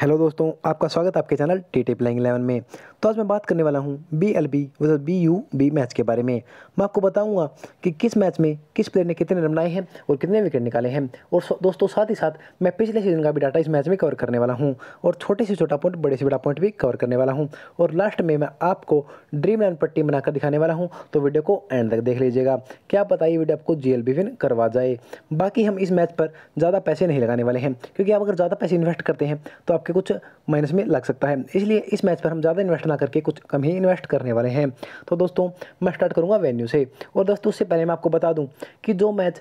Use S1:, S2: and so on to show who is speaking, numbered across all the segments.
S1: hello दोस्तों आपका स्वागत आपके channel T T playing eleven में तो आज मैं बात करने वाला हूं B L B versus B U B match के बारे में मैं आपको बताऊंगा कि किस मैच में किस प्लेयर ने कितने रन बनाए हैं और कितने विकेट निकाले हैं और दोस्तों साथ ही साथ मैं पिछले सीजन का भी डाटा इस मैच में कवर करने वाला हूँ और छोटे से छोटा पॉइंट बड़े से बड़ा पॉइंट भी कवर करने वाला हूँ और लास्ट में मैं आपको ड्रीम लाइन पर टीम बनाकर दिखाने वाला हूँ तो वीडियो को एंड तक देख लीजिएगा क्या पता ये वीडियो आपको जी एल बी विन करवा जाए बाकी हम इस मैच पर ज़्यादा पैसे नहीं लगाने वाले हैं क्योंकि आप अगर ज़्यादा पैसे इन्वेस्ट करते हैं तो आपके आपके कुछ माइनस में लग सकता है इसलिए इस मैच पर हम ज़्यादा इन्वेस्ट ना करके कुछ कम ही इन्वेस्ट करने वाले हैं तो दोस्तों मैं स्टार्ट करूँगा वेन्यू से और दोस्तों उससे पहले मैं आपको बता दूँ कि जो मैच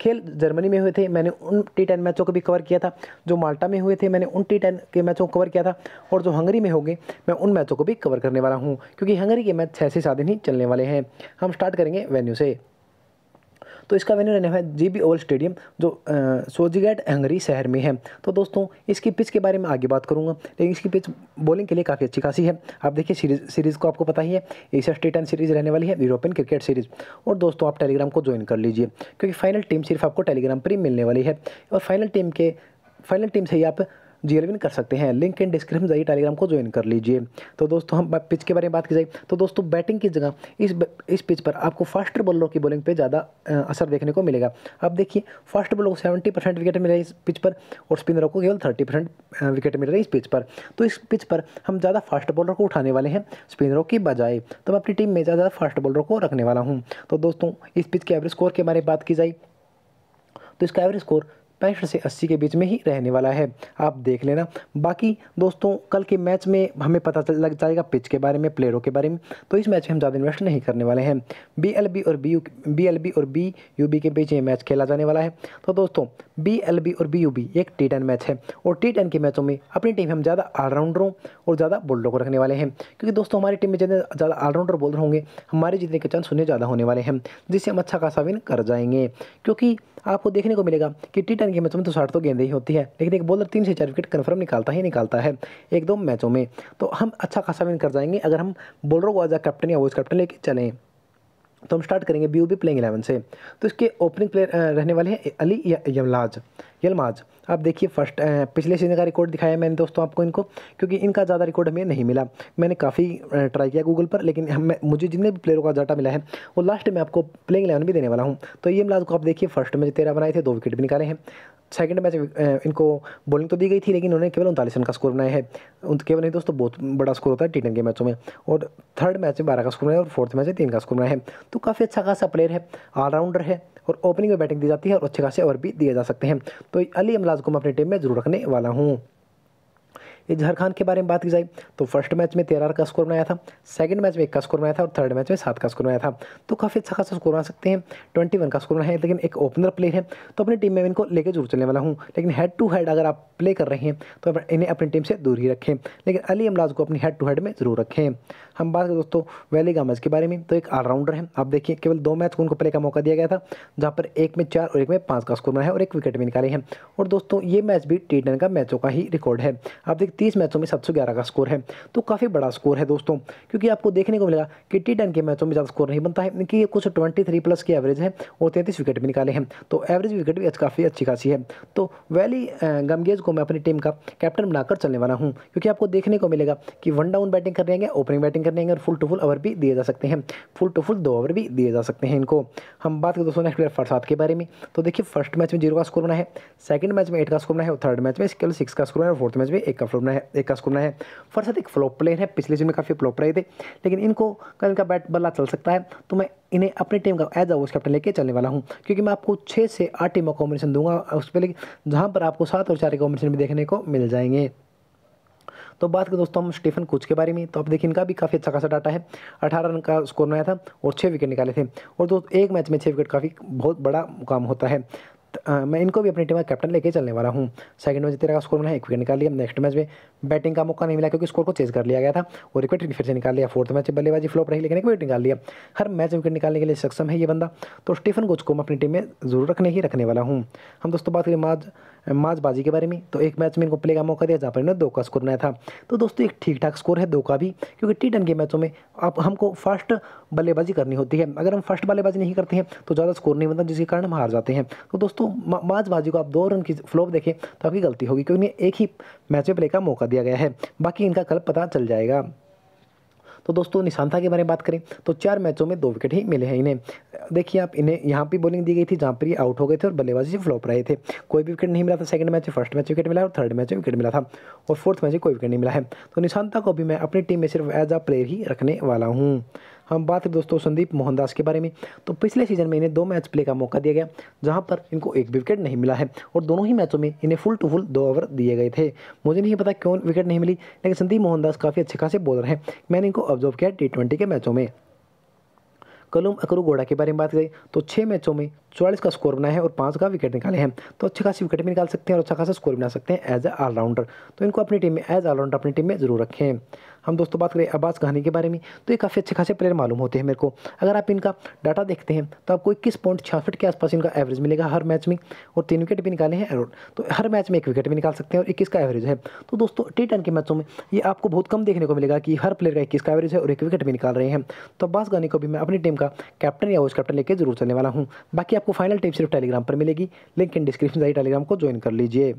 S1: खेल जर्मनी में हुए थे मैंने उन टी टेन मैचों को भी कवर किया था जो माल्टा में हुए थे मैंने उन टी टेन के मैचों को कवर किया था और जो हंगरी में होंगे मैं उन मैचों को भी कवर करने वाला हूँ क्योंकि हंगरी के मैच छः से सात दिन ही चलने वाले हैं हम स्टार्ट करेंगे वेन्यू से तो इसका वेन्यू रहने वाला है जी बी ओवल स्टेडियम जो सोजिगैट हंगरी शहर में है तो दोस्तों इसकी पिच के बारे में आगे बात करूँगा लेकिन इसकी पिच बॉलिंग के लिए काफ़ी अच्छी खासी है आप देखिए सीरीज सीरीज़ को आपको पता ही है एशिया स्टेट एंड सीरीज़ रहने वाली है यूरोपियन क्रिकेट सीरीज़ और दोस्तों आप टेलीग्राम को ज्वाइन कर लीजिए क्योंकि फाइनल टीम सिर्फ आपको टेलीग्राम पर ही मिलने वाली है और फाइनल टीम के फाइनल टीम से ही आप जी कर सकते हैं लिंक इन डिस्क्रिप्शन जाइए टेलीग्राम को ज्वाइन कर लीजिए तो दोस्तों हम पिच के बारे में बात की जाए तो दोस्तों बैटिंग की जगह इस इस पिच पर आपको फास्ट बॉलरों की बॉलिंग पर ज़्यादा असर देखने को मिलेगा अब देखिए फास्ट बॉलर को सेवेंटी परसेंट विकेट मिल रहा है इस पिच पर और स्पिनरों को केवल थर्टी परसेंट विकेट मिल रही है इस पिच पर तो इस पिच पर हम ज़्यादा फास्ट बॉलर को उठाने वाले हैं स्पिनरों की बजाय तो मैं अपनी टीम में ज़्यादा फास्ट बॉलर को रखने वाला हूँ तो दोस्तों इस पिच के एवरेज स्कोर के बारे में बात की जाए तो इसका एवरेज स्कोर पैंसठ से अस्सी के बीच में ही रहने वाला है आप देख लेना बाकी दोस्तों कल के मैच में हमें पता चल लग जाएगा पिच के बारे में प्लेयरों के बारे में तो इस मैच में हम ज़्यादा इन्वेस्ट नहीं करने वाले हैं बी एल बी और B U B L B और बी यू बी के बीच ये मैच खेला जाने वाला है तो दोस्तों बी एल बी और बी यू बी एक टी टेन मैच है और टी टेन के मैचों में अपनी टीम हम ज़्यादा ऑलराउंडरों और ज़्यादा बोल्डरों को रखने वाले हैं क्योंकि दोस्तों हमारी टीम में जितने ज़्यादा ऑलराउंडर रहे होंगे हमारे जीतने के चांस उन्हें ज़्यादा होने वाले हैं जिससे हम अच्छा खासा विन कर जाएंगे क्योंकि आपको देखने को मिलेगा कि टी टेन के मैचों में तो साठ तो गेंदें ही होती है लेकिन एक बॉलर तीन से चार विकेट कन्फर्म निकालता ही निकालता है एक दो मैचों में तो हम अच्छा खासा विन कर जाएंगे अगर हम बॉलरों को एज अ कैप्टन या वाइस कैप्टन लेके चलें तो हम स्टार्ट करेंगे B U B playing eleven से तो इसके ओपनिंग प्लेयर रहने वाले हैं अली या यमलाज यलमाज आप देखिए फर्स्ट पिछले सीजन का रिकॉर्ड दिखाया मैंने दोस्तों आपको इनको क्योंकि इनका ज़्यादा रिकॉर्ड हमें नहीं मिला मैंने काफ़ी ट्राई किया गूगल पर लेकिन हमें मुझे जितने भी प्लेयरों का डाटा मिला है वो लास्ट में आपको प्लेइंग इलेवन भी देने वाला हूँ तो ये मिलाज को आप देखिए फर्स्ट मैच तेरह बनाए थे दो विकेट भी निकाले हैं सेकंड मैच इनको बॉलिंग तो दी गई थी लेकिन उन्होंने केवल उनतालीस रन का स्कोर बनाया है केवल नहीं दोस्तों बहुत बड़ा स्कोर होता है टी के मैचों में और थर्ड मैच में बारह का स्कोर बनाया और फोर्थ मैच में तीन का स्कोर बनाया है तो काफ़ी अच्छा खासा प्लेयर है ऑलराउंडर है और ओपनिंग में बैटिंग दी जाती है और अच्छे खासे ओवर भी दिए जा सकते हैं तो अली अमलाज को मैं अपनी टीम में ज़रूर रखने वाला हूँ इजहर खान के बारे में बात की जाए तो फर्स्ट मैच में तेरह का स्कोर बनाया था सेकंड मैच में एक का स्कोर बनाया था और थर्ड मैच में सात का स्कोर बनाया था तो काफ़ी अच्छा खासा स्कोर बना सकते हैं ट्वेंटी वन का स्कोर बनाया है लेकिन एक ओपनर प्लेयर है तो अपनी टीम में इनको लेकर जरूर चलने वाला हूँ लेकिन हेड टू हेड अगर आप प्ले कर रहे हैं तो इन्हें अपनी टीम से दूर ही रखें लेकिन अली अमलाज को अपनी हेड टू हेड में ज़रूर रखें हम बात करें दोस्तों वैली गामज के बारे में तो एक ऑलराउंडर है आप देखिए केवल दो मैच को उनको प्ले का मौका दिया गया था जहाँ पर एक में चार और एक में पाँच का स्कोर बना है और एक विकेट भी निकाले हैं और दोस्तों ये मैच भी टी का मैचों का ही रिकॉर्ड है आप देख तीस मैचों में सात का स्कोर है तो काफ़ी बड़ा स्कोर है दोस्तों क्योंकि आपको देखने को मिलेगा कि टी के मैचों में ज़्यादा स्कोर नहीं बनता है इनकी कुछ ट्वेंटी प्लस की एवरेज है और तैंतीस विकेट भी निकाले हैं तो एवरेज विकेट भी काफ़ी अच्छी खासी है तो वैली गमगेज को मैं अपनी टीम का कैप्टन बनाकर चलने वाला हूँ क्योंकि आपको देखने को मिलेगा कि वन डाउन बैटिंग करने आएंगे ओपनिंग बैटिंग करने आएंगे और फुल टू फुल ओवर भी दिए जा सकते हैं फुल टू फुल दो ओवर भी दिए जा सकते हैं इनको हम बात करें दोस्तों नेक्स्ट प्लेयर फरसाद के बारे में तो देखिए फर्स्ट मैच में जीरो का स्कोर बना है सेकंड मैच में एट का स्कोर बना है और थर्ड मैच में केवल सिक्स का स्कोर है और फोर्थ मैच में एक का फ्लोर स्कोरनर है एक का स्कोरनर है फर्स्ट एक फ्लॉप प्लेयर है पिछले सीजन में काफ़ी फ्लॉप रहे थे लेकिन इनको कल का बैट बल्ला चल सकता है तो मैं इन्हें अपनी टीम का एज अ वाइस कैप्टन लेके चलने वाला हूँ क्योंकि मैं आपको छः से आठ टीम का कॉम्बिनेशन दूंगा उस पहले जहाँ पर आपको सात और चार के कॉम्बिनेशन भी देखने को मिल जाएंगे तो बात करें दोस्तों हम स्टीफन कुच के बारे में तो आप देखिए इनका भी काफ़ी अच्छा खासा डाटा है अठारह रन का स्कोर बनाया था और छः विकेट निकाले थे और दोस्तों एक मैच में छः विकेट काफ़ी बहुत बड़ा मुकाम होता है मैं इनको भी अपनी टीम का कैप्टन लेके चलने वाला हूँ सेकंड मैच तेरा का स्कोर बनाया एक विकेट निकाल लिया नेक्स्ट मैच में बैटिंग का मौका नहीं मिला क्योंकि स्कोर को चेज कर लिया गया था और एक विकेट फिर से निकाल लिया फोर्थ मैच बल्लेबाजी फ्लॉप रही लेकिन एक विकेट निकाल लिया हर मैच विकेट निकालने के लिए सक्षम है ये बंदा तो स्टीफन गुज को मैं अपनी टीम में जरूर रखने ही रखने वाला हूँ हम दोस्तों बात करें माज माजबाजी के बारे में तो एक मैच में इनको प्ले का मौका दिया जहाँ पर इन्होंने दो का स्कोर बनाया था तो दोस्तों एक ठीक ठाक स्कोर है दो का भी क्योंकि टी के मैचों में आप हमको फर्स्ट बल्लेबाजी करनी होती है अगर हम फर्स्ट बल्लेबाजी नहीं करते हैं तो ज़्यादा स्कोर नहीं बनता जिसके कारण हम हार जाते हैं तो दोस्तों माजबाजी को आप दो रन की फ्लोप देखें तो आपकी गलती होगी क्योंकि इन्हें एक ही मैच में प्ले का मौका दिया गया है बाकी इनका कल पता चल जाएगा तो दोस्तों निशांता के बारे में बात करें तो चार मैचों में दो विकेट ही मिले हैं इन्हें देखिए आप इन्हें यहाँ पर बॉलिंग दी गई थी जहाँ पर ये आउट हो गए थे और बल्लेबाजी से फ्लॉप रहे थे कोई भी विकेट नहीं मिला था सेकंड मैच में फर्स्ट मैच विकेट मिला और थर्ड मैच में विकेट मिला था और फोर्थ मैच में कोई विकेट नहीं मिला है तो निशांता को भी मैं अपनी टीम में सिर्फ एज अ प्लेयर ही रखने वाला हूँ हम बात करें दोस्तों संदीप मोहनदास के बारे में तो पिछले सीजन में इन्हें दो मैच प्ले का मौका दिया गया जहाँ पर इनको एक भी विकेट नहीं मिला है और दोनों ही मैचों में इन्हें फुल टू फुल दो ओवर दिए गए थे मुझे नहीं पता क्यों विकेट नहीं मिली लेकिन संदीप मोहनदास काफ़ी अच्छे खासे बॉलर हैं मैंने इनको ऑब्जर्व किया टी के मैचों में कलुम घोड़ा के बारे में बात करें तो छः मैचों में चौवालीस का स्कोर बनाया है और पाँच का विकेट निकाले हैं तो अच्छे खासी विकेट भी निकाल सकते हैं और अच्छा खासा स्कोर बना सकते हैं एज ए ऑलराउंडर तो इनको अपनी टीम में एज ऑलराउंडर अपनी टीम में जरूर रखें हम दोस्तों बात करें अब्बास कहानी के बारे में तो ये काफ़ी अच्छे खासे प्लेयर मालूम होते हैं मेरे को अगर आप इनका डाटा देखते हैं तो आपको इक्कीस पॉइंट छियासठ के आसपास इनका एवरेज मिलेगा हर मैच में और तीन विकेट भी निकाले हैं एरोड तो हर मैच में एक विकेट भी निकाल सकते हैं और इक्कीस का एवरेज है तो दोस्तों टी टेन के मैचों में ये आपको बहुत कम देखने को मिलेगा कि हर प्लेयर का इक्कीस का एवरेज है और एक विकेट भी निकाल रहे हैं तो अब्बास गानी को भी मैं अपनी टीम का कैप्टन या वाइस कैप्टन लेकर जरूर चलने वाला हूँ बाकी आपको फाइनल टीम सिर्फ टेलीग्राम पर मिलेगी लिंक इन डिस्क्रिप्शन जाइए टेलीग्राम को ज्वाइन कर लीजिए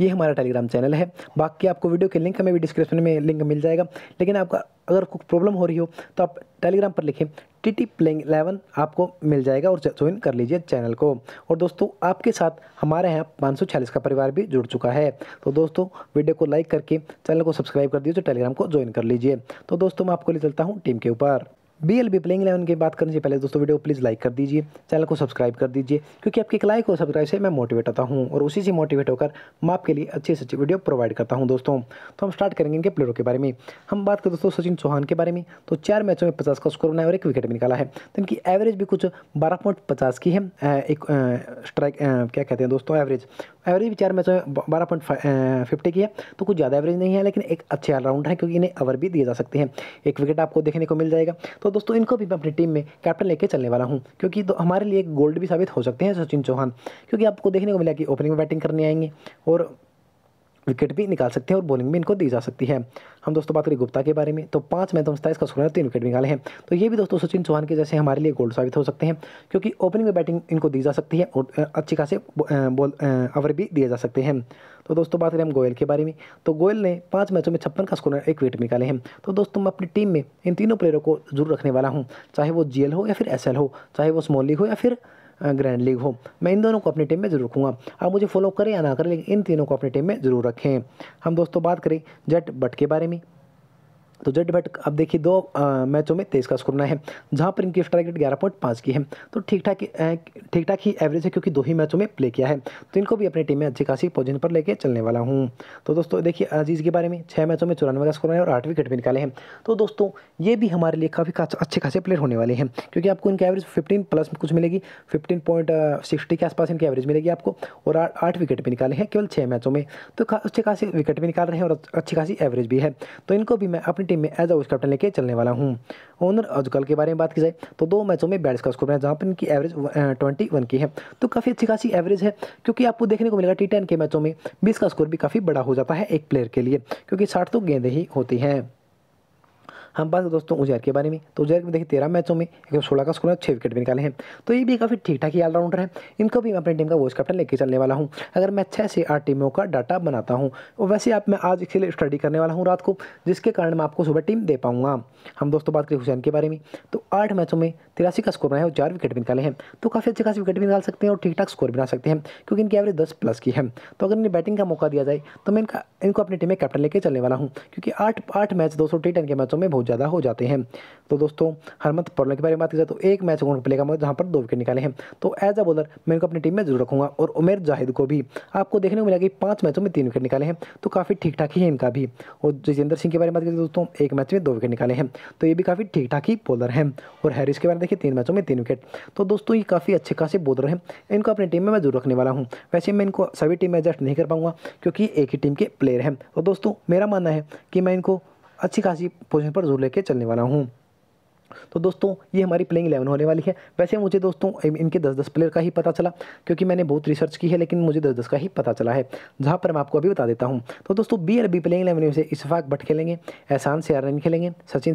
S1: ये हमारा टेलीग्राम चैनल है बाकी आपको वीडियो के लिंक हमें भी डिस्क्रिप्शन में लिंक मिल जाएगा लेकिन आपका अगर कुछ प्रॉब्लम हो रही हो तो आप टेलीग्राम पर लिखें टी टी प्लेंग इलेवन आपको मिल जाएगा और ज्वाइन कर लीजिए चैनल को और दोस्तों आपके साथ हमारे यहाँ पाँच का परिवार भी जुड़ चुका है तो दोस्तों वीडियो को लाइक करके चैनल को सब्सक्राइब कर दीजिए टेलीग्राम को ज्वाइन कर लीजिए तो दोस्तों मैं आपको ले चलता हूँ टीम के ऊपर B L B playing eleven की बात करने से पहले दोस्तों वीडियो प्लीज़ लाइक कर दीजिए चैनल को सब्सक्राइब कर दीजिए क्योंकि आपके लाइक और सब्सक्राइब से मैं मोटिवेट होता हूँ और उसी से मोटिवेट होकर मैं आपके लिए अच्छी से अच्छी वीडियो प्रोवाइड करता हूँ दोस्तों तो हम स्टार्ट करेंगे इनके प्लेयरों के बारे में हम बात करें दोस्तों सचिन चौहान के बारे में तो चार मैचों में पचास का स्कोर बनाया और एक विकेट भी निकाला है तो इनकी एवरेज भी कुछ बारह पॉइंट पचास की है एक स्ट्राइक क्या कहते हैं दोस्तों एवरेज एवरेज भी चार मैचों में बारह पॉइंट फिफ्टी की है तो कुछ ज़्यादा एवरेज नहीं है लेकिन एक अच्छे ऑलराउंडर है क्योंकि इन्हें ओवर भी दिए जा सकते हैं एक विकेट आपको देखने को मिल जाएगा तो तो दोस्तों इनको भी मैं अपनी टीम में कैप्टन लेके चलने वाला हूँ क्योंकि तो हमारे लिए एक गोल्ड भी साबित हो सकते हैं सचिन चौहान क्योंकि आपको देखने को मिला कि ओपनिंग में बैटिंग करने आएंगे और विकेट भी निकाल सकते हैं और बॉलिंग भी इनको दी जा सकती है हम दोस्तों बात करें गुप्ता के बारे में तो पाँच मैचों में इसका स्कोर तीन विकेट निकाले हैं तो ये भी दोस्तों सचिन चौहान के जैसे हमारे लिए गोल्ड साबित हो सकते हैं क्योंकि ओपनिंग में बैटिंग इनको दी जा सकती है और अच्छी खासे बॉल ओवर भी दिए जा सकते हैं तो दोस्तों बात करें हम गोयल के बारे में तो गोयल ने पाँच मैचों में छप्पन का स्कोर एक विकेट निकाले हैं तो दोस्तों मैं अपनी टीम में इन तीनों प्लेयरों को जरूर रखने वाला हूँ चाहे वो जीएल हो या फिर एसएल हो चाहे वो स्मॉल लीग हो या फिर ग्रैंड लीग हो मैं इन दोनों को अपनी टीम में जरूर रखूँगा आप मुझे फॉलो करें या ना करें लेकिन इन तीनों को अपनी टीम में ज़रूर रखें हम दोस्तों बात करें जट बट के बारे में तो जेड बैट अब देखिए दो मैचों में तेईस का स्कोर बनाया है जहां पर इनकी स्ट्राइक रेट ग्यारह पॉइंट पाँच की है तो ठीक ठाक ठीक ठाक ही एवरेज है क्योंकि दो ही मैचों में प्ले किया है तो इनको भी अपनी टीम में अच्छी खासी पोजिशन पर लेके चलने वाला हूँ तो दोस्तों देखिए अजीज़ के बारे में छः मैचों में चौरानवे का स्कोर है और आठ विकेट भी निकाले हैं तो दोस्तों ये भी हमारे लिए काफ़ी अच्छे खासे प्लेयर होने वाले हैं क्योंकि आपको इनकी एवरेज फिफ्टीन प्लस कुछ मिलेगी फिफ्टीन पॉइंट सिक्सटी के आसपास इनकी एवरेज मिलेगी आपको और आठ विकेट भी निकाले हैं केवल छः मैचों में तो अच्छे खासी विकेट भी निकाल रहे हैं और अच्छी खासी एवरेज भी है तो इनको भी मैं अपनी टीम में एज अ कैप्टन लेके चलने वाला हूँ ओनर अजकल के बारे में बात की जाए तो दो मैचों में बैट्स का स्कोर है जहाँ पर इनकी एवरेज ट्वेंटी वन की है तो काफ़ी अच्छी खासी एवरेज है क्योंकि आपको देखने को मिलेगा टी टेन के मैचों में बीस का स्कोर भी काफ़ी बड़ा हो जाता है एक प्लेयर के लिए क्योंकि साठ तो गेंदें ही होती हैं हम बात दोस्तों उजैर के बारे में तो उजैर में देखिए तेरह मैचों में एक सोलह का स्कोर छः विकेट भी निकाले हैं तो ये भी काफ़ी ठीक ठाक ही ऑलराउंडर है इनको भी मैं अपनी टीम का वॉइस कैप्टन लेके चलने वाला हूँ अगर मैं छः से आठ टीमों का डाटा बनाता हूँ और तो वैसे आप मैं आज इसके लिए स्टडी करने वाला हूँ रात को जिसके कारण मैं आपको सुबह टीम दे पाऊँगा हम दोस्तों बात करें हुसैन के बारे में तो आठ मैचों में तिरासी का स्कोर बनाया है और चार विकेट भी निकाले हैं तो काफ़ी अच्छे खासी विकेट भी निकाल सकते हैं और ठीक ठाक स्कोर भी बना सकते हैं क्योंकि इनकी एवरेज दस प्लस की है तो अगर इन्हें बैटिंग का मौका दिया जाए तो मैं इनका इनको अपनी टीम में कैप्टन लेके चलने वाला हूँ क्योंकि आठ आठ मैच दो सौ टी टेन के मैचों में बहुत ज़्यादा हो जाते हैं तो दोस्तों हरमत पॉलर के बारे में बात की जाए तो एक मैच उन्होंने प्ले का जहाँ पर दो विकेट निकाले हैं तो एज अ बॉलर मैं उनको अपनी टीम में जरूर रखूँगा और उमेर जाहिद को भी आपको देखने को मिला कि पाँच मैचों में तीन विकेट निकाले हैं तो काफ़ी ठीक ठाक ही है इनका भी और जितेंद्र सिंह के बारे में बात करें दोस्तों एक मैच में दो विकेट निकाले हैं तो ये भी काफ़ी ठीक ठाक ही बॉलर हैं और हैरिस के बारे में देखिए तीन मैचों में तीन विकेट तो दोस्तों ये काफ़ी अच्छे खासे बॉलर हैं इनको अपनी टीम में मैं जरूर रखने वाला हूँ वैसे मैं इनको सभी टीम में एडजस्ट नहीं कर पाऊँगा क्योंकि एक ही टीम के प्लेयर हैं तो दोस्तों मेरा मानना है कि मैं इनको अच्छी खासी पोजीशन पर जोर लेके चलने वाला हूँ तो दोस्तों ये हमारी प्लेइंग इलेवन होने वाली है वैसे मुझे दोस्तों इनके दस दस प्लेयर का ही पता चला क्योंकि मैंने बहुत रिसर्च की है लेकिन मुझे दस दस का ही पता चला है जहाँ पर मैं आपको अभी बता देता हूँ तो दोस्तों बी अरबी बी प्लेइंग इलेवन में से इशफाक भट्ट खेलेंगे एहसान आरन खेलेंगे सचिन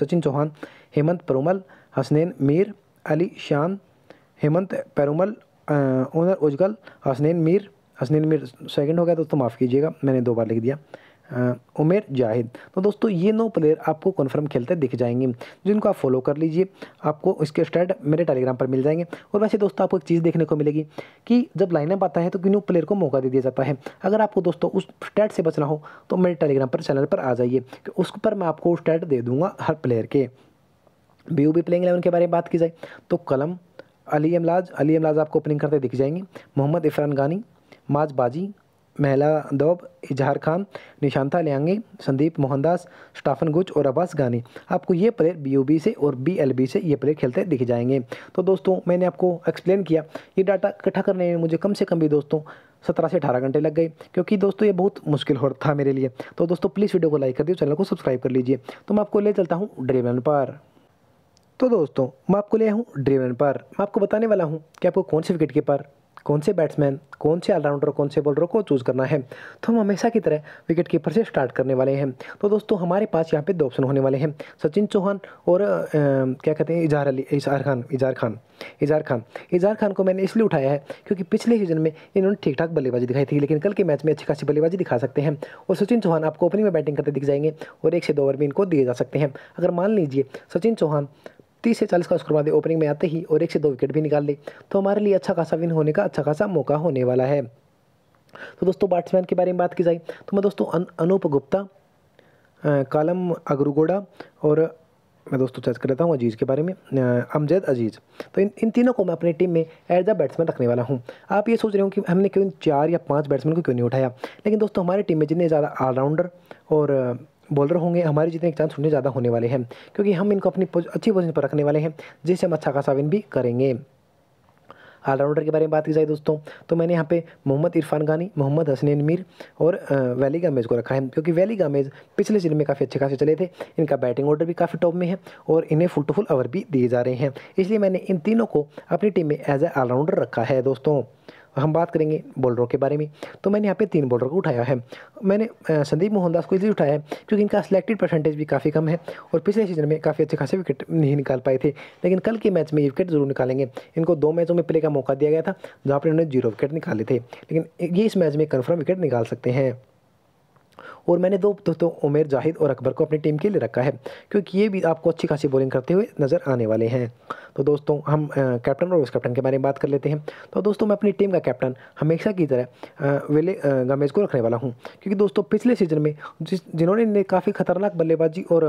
S1: सचिन चौहान हेमंत परोमल हसनैन मीर अली शान हेमंत पैरोमल ओनर उजगल हसनैन मीर हसनैन मीर सेकेंड हो गया दोस्तों माफ़ कीजिएगा मैंने दो बार लिख दिया उमेर जाहिद तो दोस्तों ये नौ प्लेयर आपको कन्फर्म खेलते दिख जाएंगे जिनको आप फॉलो कर लीजिए आपको इसके स्टैट मेरे टेलीग्राम पर मिल जाएंगे और वैसे दोस्तों आपको एक चीज़ देखने को मिलेगी कि जब लाइनअप आता है तो न्यू प्लेयर को मौका दे दिया जाता है अगर आपको दोस्तों उस स्टैट से बचना हो तो मेरे टेलीग्राम पर चैनल पर आ जाइए कि उस पर मैं आपको स्टैट दे दूँगा हर प्लेयर के बी प्लेइंग एलेवन के बारे में बात की जाए तो कलम अली अमलाज अली अमलाज आपको ओपनिंग करते दिख जाएंगे मोहम्मद इफरान गानी माज बाजी महिला दौब इजहार खान निशांता लियांगी संदीप मोहनदास स्टाफन गुज और अब्बास गानी आपको ये प्लेयर बी से और बी से ये प्लेयर खेलते दिख जाएंगे तो दोस्तों मैंने आपको एक्सप्लेन किया ये डाटा इकट्ठा करने में मुझे कम से कम भी दोस्तों सत्रह से अठारह घंटे लग गए क्योंकि दोस्तों ये बहुत मुश्किल हो था मेरे लिए तो दोस्तों प्लीज़ वीडियो को लाइक कर दीजिए चैनल को सब्सक्राइब कर लीजिए तो मैं आपको ले चलता हूँ ड्रीमलैंड पर तो दोस्तों मैं आपको ले आया हूँ ड्रीमलैंड पर मैं आपको बताने वाला हूँ कि आपको कौन से विकेट कीपर कौन से बैट्समैन कौन से ऑलराउंडर कौन से बॉलर को चूज़ करना है तो हम हमेशा की तरह विकेट कीपर से स्टार्ट करने वाले हैं तो दोस्तों हमारे पास यहाँ पे दो ऑप्शन होने वाले हैं सचिन चौहान और आ, क्या कहते हैं इजहार अली इजहार खान इजहार खान इजहार खान इजहार खान को मैंने इसलिए उठाया है क्योंकि पिछले सीजन में इन्होंने ठीक ठाक बल्लेबाजी दिखाई थी लेकिन कल के मैच में अच्छी खासी बल्लेबाजी दिखा सकते हैं और सचिन चौहान आपको ओपनिंग में बैटिंग करते दिख जाएंगे और एक से दो ओवर भी इनको दिए जा सकते हैं अगर मान लीजिए सचिन चौहान तीस से चालीस का स्कोर बना दे ओपनिंग में आते ही और एक से दो विकेट भी निकाल ले तो हमारे लिए अच्छा खासा विन होने का अच्छा खासा मौका होने वाला है तो दोस्तों बैट्समैन के बारे में बात की जाए तो मैं दोस्तों अन, अनूप गुप्ता कालम अगरूगोड़ा और मैं दोस्तों चर्च कर लेता हूँ अजीज़ के बारे में अमजद अजीज़ तो इन इन तीनों को मैं अपनी टीम में एज अ बैट्समैन रखने वाला हूँ आप ये सोच रहे हो कि हमने क्यों चार या पांच बैट्समैन को क्यों नहीं उठाया लेकिन दोस्तों हमारी टीम में जितने ज़्यादा ऑलराउंडर और बॉलर होंगे हमारे जितने चांस उतने ज़्यादा होने वाले हैं क्योंकि हम इनको अपनी पोज अच्छी पोजिशन पर रखने वाले हैं जिससे हम अच्छा खासा विन भी करेंगे ऑलराउंडर के बारे में बात की जाए दोस्तों तो मैंने यहाँ पे मोहम्मद इरफान गानी मोहम्मद हसनैन मीर और वैली गामेज को रखा है क्योंकि वैली गामेज पिछले सीजन में काफ़ी अच्छे खासे चले थे इनका बैटिंग ऑर्डर भी काफ़ी टॉप में है और इन्हें फुल टू फुल ओवर भी दिए जा रहे हैं इसलिए मैंने इन तीनों को अपनी टीम में एज ए ऑलराउंडर रखा है दोस्तों हम बात करेंगे बॉलरों के बारे में तो मैंने यहाँ पे तीन बॉलरों को उठाया है मैंने संदीप मोहनदास को इसलिए उठाया है क्योंकि इनका सिलेक्टेड परसेंटेज भी काफ़ी कम है और पिछले सीजन में काफ़ी अच्छे खासे विकेट नहीं निकाल पाए थे लेकिन कल के मैच में ये विकेट ज़रूर निकालेंगे इनको दो मैचों में प्ले का मौका दिया गया था जहाँ पर इन्होंने जीरो विकेट निकाले थे लेकिन ये इस मैच में कन्फर्म विकेट निकाल सकते हैं और मैंने दो दोस्तों उमेर जाहिद और अकबर को अपनी टीम के लिए रखा है क्योंकि ये भी आपको अच्छी खासी बॉलिंग करते हुए नज़र आने वाले हैं तो दोस्तों हम कैप्टन और वाइस कैप्टन के बारे में बात कर लेते हैं तो दोस्तों मैं अपनी टीम का कैप्टन हमेशा की तरह विले गमेज को रखने वाला हूँ क्योंकि दोस्तों पिछले सीजन में जिस जिन्होंने काफ़ी ख़तरनाक बल्लेबाजी और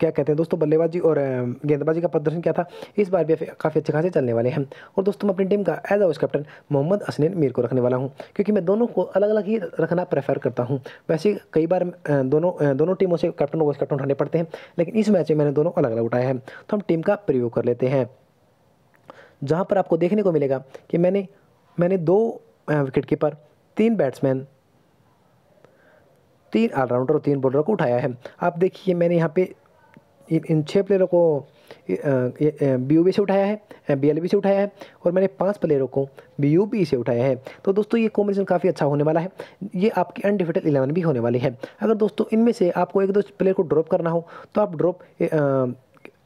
S1: क्या कहते हैं दोस्तों बल्लेबाजी और गेंदबाजी का प्रदर्शन क्या था इस बार भी काफ़ी अच्छे खासे चलने वाले हैं और दोस्तों मैं अपनी टीम का एज हाउस कैप्टन मोहम्मद असनैन मीर को रखने वाला हूँ क्योंकि मैं दोनों को अलग अलग ही रखना प्रेफर करता हूँ वैसे कई बार दोनों दोनों टीमों से कैप्टन और वाइस कैप्टन उठाने पड़ते हैं लेकिन इस मैच में मैंने दोनों अलग अलग उठाया है तो हम टीम का प्रयोग कर लेते हैं जहाँ पर आपको देखने को मिलेगा कि मैंने मैंने दो विकेट कीपर तीन बैट्समैन तीन ऑलराउंडर और तीन बॉलर को उठाया है आप देखिए मैंने यहाँ पे इन छः प्लेयरों को बी यू बी से उठाया है बी एल बी से उठाया है और मैंने पांच प्लेयरों को बी यू बी से उठाया है तो दोस्तों ये कॉम्बिनेशन काफ़ी अच्छा होने वाला है ये आपकी अनडिफिटेड इलेवन भी होने वाली है अगर दोस्तों इनमें से आपको एक दो प्लेयर को ड्रॉप करना हो तो आप ड्रॉप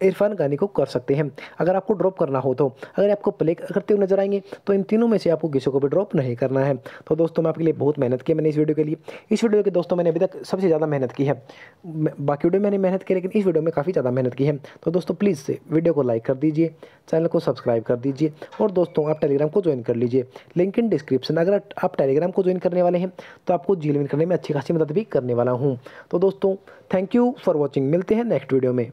S1: इरफान गानी को कर सकते हैं अगर आपको ड्रॉप करना हो तो अगर आपको प्ले करते हुए नजर आएंगे तो इन तीनों में से आपको किसी को भी ड्रॉप नहीं करना है तो दोस्तों मैं आपके लिए बहुत मेहनत की मैंने इस वीडियो के लिए इस वीडियो के दोस्तों मैंने अभी तक सबसे ज़्यादा मेहनत की है बाकी वीडियो मैंने मेहनत की लेकिन इस वीडियो में काफ़ी ज़्यादा मेहनत की है तो दोस्तों प्लीज़ से वीडियो को लाइक कर दीजिए चैनल को सब्सक्राइब कर दीजिए और दोस्तों आप टेलीग्राम को ज्वाइन कर लीजिए लिंक इन डिस्क्रिप्शन अगर आप टेलीग्राम को ज्वाइन करने वाले हैं तो आपको जील करने में अच्छी खासी मदद भी करने वाला हूँ तो दोस्तों थैंक यू फॉर वॉचिंग मिलते हैं नेक्स्ट वीडियो में